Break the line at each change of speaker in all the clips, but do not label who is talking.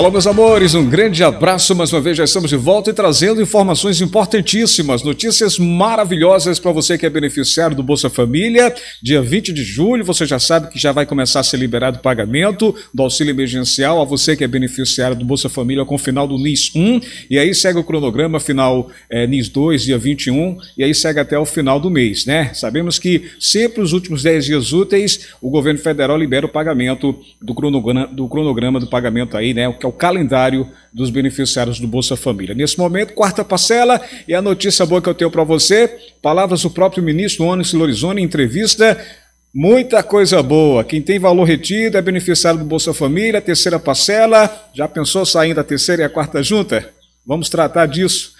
Alô, meus amores, um grande abraço. Mais uma vez, já estamos de volta e trazendo informações importantíssimas, notícias maravilhosas para você que é beneficiário do Bolsa Família. Dia 20 de julho, você já sabe que já vai começar a ser liberado o pagamento do auxílio emergencial a você que é beneficiário do Bolsa Família com o final do NIS 1. E aí segue o cronograma final é, NIS 2, dia 21, e aí segue até o final do mês, né? Sabemos que sempre os últimos 10 dias úteis, o governo federal libera o pagamento do cronograma do, cronograma do pagamento aí, né? que é calendário dos beneficiários do Bolsa Família. Nesse momento, quarta parcela e a notícia boa que eu tenho para você, palavras do próprio ministro Onyx Lorizoni em entrevista Muita coisa boa. Quem tem valor retido é beneficiário do Bolsa Família, terceira parcela. Já pensou saindo a terceira e a quarta junta? Vamos tratar disso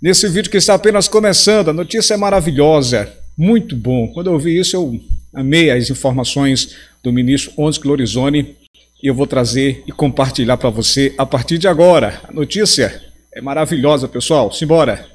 nesse vídeo que está apenas começando. A notícia é maravilhosa, muito bom. Quando eu vi isso, eu amei as informações do ministro Ons Clorizone e eu vou trazer e compartilhar para você a partir de agora. A notícia é maravilhosa, pessoal. Simbora!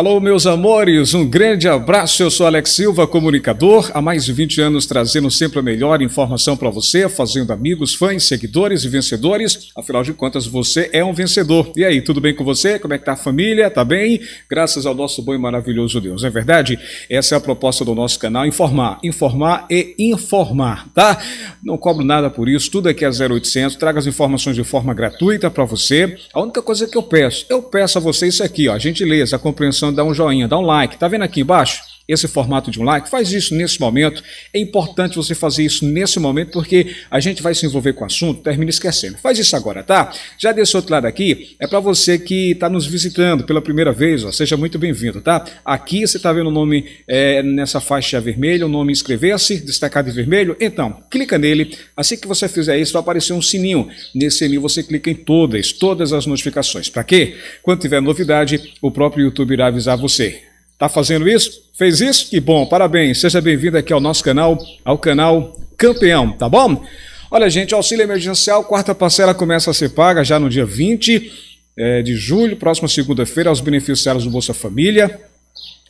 Alô, meus amores, um grande abraço. Eu sou Alex Silva, comunicador, há mais de 20 anos trazendo sempre a melhor informação para você, fazendo amigos, fãs, seguidores e vencedores. Afinal de contas, você é um vencedor. E aí, tudo bem com você? Como é que tá a família? Tá bem? Graças ao nosso bom e maravilhoso Deus. Não é verdade? Essa é a proposta do nosso canal, informar, informar e informar, tá? Não cobro nada por isso, tudo aqui é 0800, traga as informações de forma gratuita para você. A única coisa que eu peço, eu peço a você isso aqui, ó, gentileza, a compreensão dá um joinha, dá um like. Tá vendo aqui embaixo? esse formato de um like, faz isso nesse momento. É importante você fazer isso nesse momento, porque a gente vai se envolver com o assunto, termina esquecendo. Faz isso agora, tá? Já desse outro lado aqui, é para você que está nos visitando pela primeira vez, ó, seja muito bem-vindo, tá? Aqui você está vendo o nome é, nessa faixa vermelha, o nome inscrever-se, destacado em vermelho. Então, clica nele. Assim que você fizer isso, vai aparecer um sininho. Nesse sininho você clica em todas, todas as notificações. Para quê? Quando tiver novidade, o próprio YouTube irá avisar você. Está fazendo isso? Fez isso? Que bom, parabéns. Seja bem-vindo aqui ao nosso canal, ao canal Campeão, tá bom? Olha, gente, auxílio emergencial, quarta parcela começa a ser paga já no dia 20 eh, de julho, próxima segunda-feira, aos beneficiários do Bolsa Família.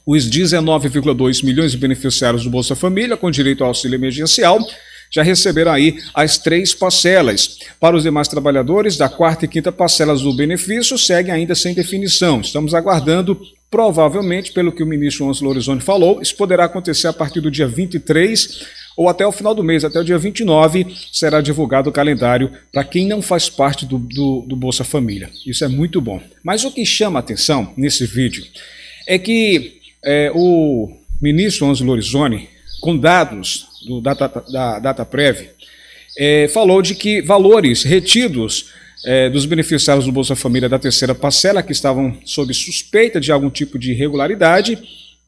Os 19,2 milhões de beneficiários do Bolsa Família com direito ao auxílio emergencial já receberão aí as três parcelas. Para os demais trabalhadores, da quarta e quinta parcelas do benefício seguem ainda sem definição. Estamos aguardando Provavelmente, pelo que o ministro Onso Lorizoni falou, isso poderá acontecer a partir do dia 23 ou até o final do mês, até o dia 29, será divulgado o calendário para quem não faz parte do, do, do Bolsa Família. Isso é muito bom. Mas o que chama a atenção nesse vídeo é que é, o ministro Onso Lorizoni, com dados do Data, da é, falou de que valores retidos é, dos beneficiários do Bolsa Família da terceira parcela que estavam sob suspeita de algum tipo de irregularidade,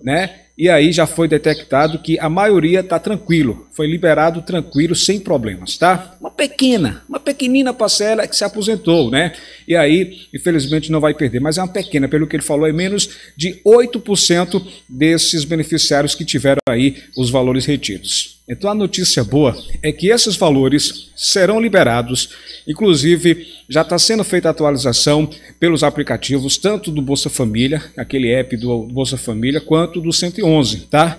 né? E aí já foi detectado que a maioria está tranquilo, foi liberado tranquilo, sem problemas, tá? Uma pequena, uma pequenina parcela que se aposentou, né? E aí, infelizmente, não vai perder, mas é uma pequena, pelo que ele falou, é menos de 8% desses beneficiários que tiveram aí os valores retidos. Então a notícia boa é que esses valores serão liberados, inclusive já está sendo feita atualização pelos aplicativos, tanto do Bolsa Família, aquele app do Bolsa Família, quanto do 111. 11, tá?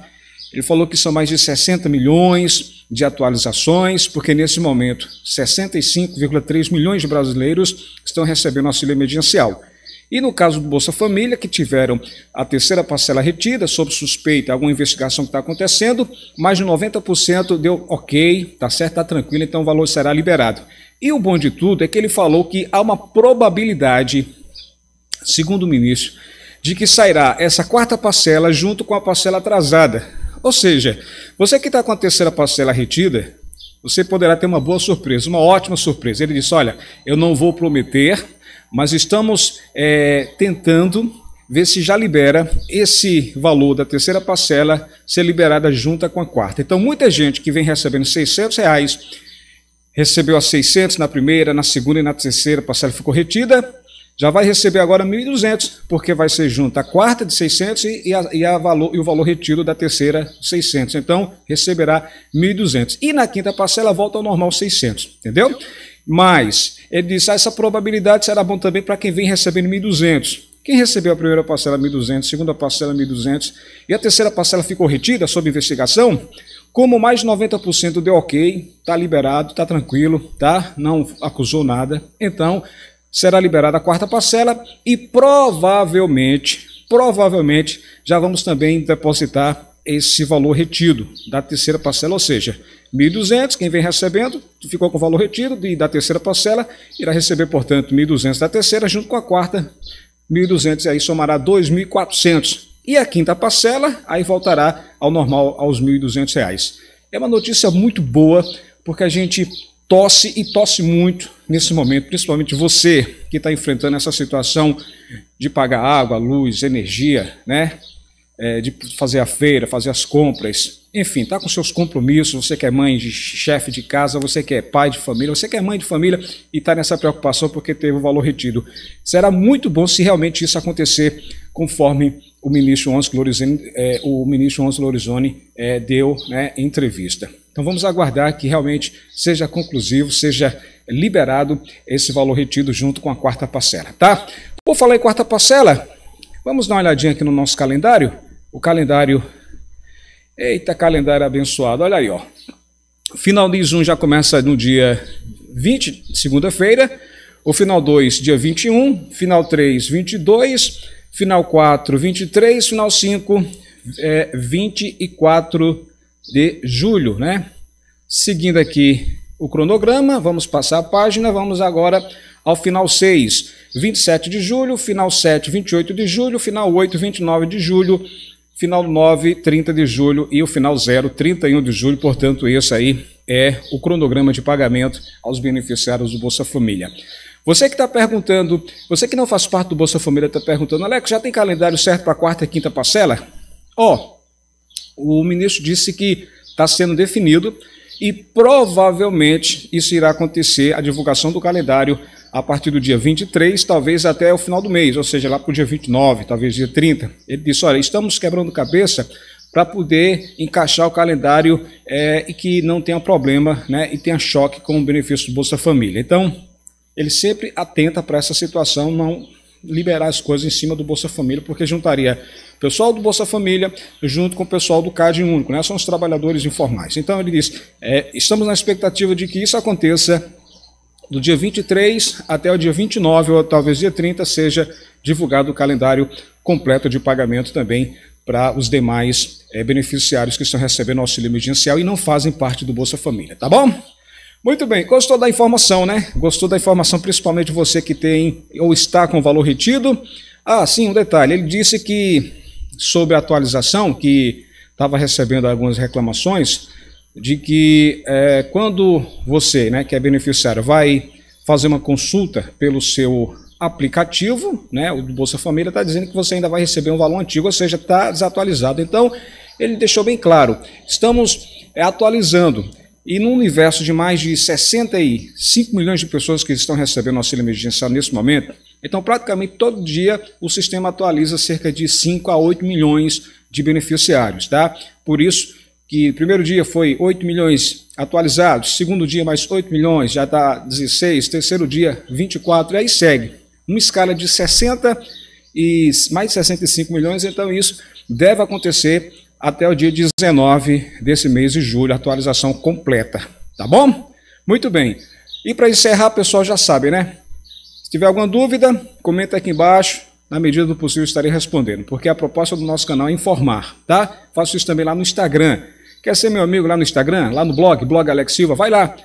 Ele falou que são mais de 60 milhões de atualizações, porque nesse momento 65,3 milhões de brasileiros estão recebendo auxílio emergencial. E no caso do Bolsa Família, que tiveram a terceira parcela retida, sob suspeita, alguma investigação que está acontecendo, mais de 90% deu ok, tá certo, tá tranquilo, então o valor será liberado. E o bom de tudo é que ele falou que há uma probabilidade, segundo o ministro, de que sairá essa quarta parcela junto com a parcela atrasada. Ou seja, você que está com a terceira parcela retida, você poderá ter uma boa surpresa, uma ótima surpresa. Ele disse: Olha, eu não vou prometer, mas estamos é, tentando ver se já libera esse valor da terceira parcela ser liberada junto com a quarta. Então, muita gente que vem recebendo 600 reais recebeu a 600 na primeira, na segunda e na terceira parcela ficou retida, já vai receber agora 1.200, porque vai ser junto a quarta de 600 e, a, e, a valor, e o valor retiro da terceira 600. Então, receberá 1.200. E na quinta parcela volta ao normal 600, entendeu? Mas, ele disse, ah, essa probabilidade será bom também para quem vem recebendo 1.200. Quem recebeu a primeira parcela 1.200, segunda parcela 1.200 e a terceira parcela ficou retida sob investigação, como mais de 90% deu ok, está liberado, está tranquilo, tá? não acusou nada, então será liberada a quarta parcela e provavelmente, provavelmente, já vamos também depositar esse valor retido da terceira parcela, ou seja, 1.200, quem vem recebendo, ficou com o valor retido e da terceira parcela, irá receber, portanto, 1.200 da terceira, junto com a quarta, 1.200, e aí somará 2.400. E a quinta parcela, aí voltará ao normal, aos R$ 1.200. É uma notícia muito boa, porque a gente tosse e tosse muito nesse momento, principalmente você que está enfrentando essa situação de pagar água, luz, energia, né? É, de fazer a feira, fazer as compras, enfim, está com seus compromissos, você que é mãe de chefe de casa, você que é pai de família, você que é mãe de família e está nessa preocupação porque teve o valor retido. Será muito bom se realmente isso acontecer conforme o ministro Onze Lorizone, é, o ministro Ons é, deu né, entrevista. Então vamos aguardar que realmente seja conclusivo, seja liberado esse valor retido junto com a quarta parcela, tá? Por falar em quarta parcela, vamos dar uma olhadinha aqui no nosso calendário. O calendário, eita calendário abençoado, olha aí, ó. Final de Zoom já começa no dia 20, segunda-feira. O final 2, dia 21. Final 3, 22. Final 4, 23. Final 5, é, 24, de julho, né? Seguindo aqui o cronograma, vamos passar a página, vamos agora ao final 6, 27 de julho, final 7, 28 de julho, final 8, 29 de julho, final 9, 30 de julho e o final 0, 31 de julho. Portanto, esse aí é o cronograma de pagamento aos beneficiários do Bolsa Família. Você que está perguntando, você que não faz parte do Bolsa Família está perguntando, Alex, já tem calendário certo para quarta e quinta parcela? Ó, oh, o ministro disse que está sendo definido e provavelmente isso irá acontecer a divulgação do calendário a partir do dia 23, talvez até o final do mês, ou seja, lá para o dia 29, talvez dia 30. Ele disse: Olha, estamos quebrando cabeça para poder encaixar o calendário é, e que não tenha problema né, e tenha choque com o benefício do Bolsa Família. Então, ele sempre atenta para essa situação, não liberar as coisas em cima do Bolsa Família, porque juntaria o pessoal do Bolsa Família junto com o pessoal do CAD Único, né? são os trabalhadores informais. Então ele diz: é, estamos na expectativa de que isso aconteça do dia 23 até o dia 29, ou talvez dia 30, seja divulgado o calendário completo de pagamento também para os demais é, beneficiários que estão recebendo auxílio emergencial e não fazem parte do Bolsa Família, tá bom? Muito bem, gostou da informação, né? Gostou da informação, principalmente você que tem ou está com valor retido. Ah, sim, um detalhe: ele disse que sobre a atualização, que estava recebendo algumas reclamações, de que é, quando você, né, que é beneficiário, vai fazer uma consulta pelo seu aplicativo, né, o do Bolsa Família, está dizendo que você ainda vai receber um valor antigo, ou seja, está desatualizado. Então, ele deixou bem claro: estamos é, atualizando. E num universo de mais de 65 milhões de pessoas que estão recebendo auxílio emergencial nesse momento, então praticamente todo dia o sistema atualiza cerca de 5 a 8 milhões de beneficiários, tá? Por isso que primeiro dia foi 8 milhões atualizados, segundo dia mais 8 milhões, já está 16, terceiro dia 24 e aí segue. Uma escala de 60 e mais de 65 milhões, então isso deve acontecer até o dia 19 desse mês de julho, atualização completa, tá bom? Muito bem. E para encerrar, pessoal, já sabe, né? Se tiver alguma dúvida, comenta aqui embaixo, na medida do possível estarei respondendo, porque a proposta do nosso canal é informar, tá? Faço isso também lá no Instagram. Quer ser meu amigo lá no Instagram, lá no blog, blog Alex Silva, vai lá.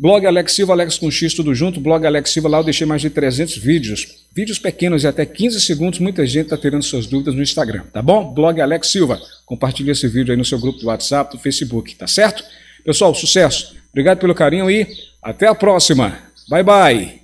Blog Alex Silva, Alex com X, tudo junto. Blog Alex Silva, lá eu deixei mais de 300 vídeos. Vídeos pequenos e até 15 segundos. Muita gente está tirando suas dúvidas no Instagram, tá bom? Blog Alex Silva. Compartilhe esse vídeo aí no seu grupo do WhatsApp, do Facebook, tá certo? Pessoal, sucesso. Obrigado pelo carinho e até a próxima. Bye, bye.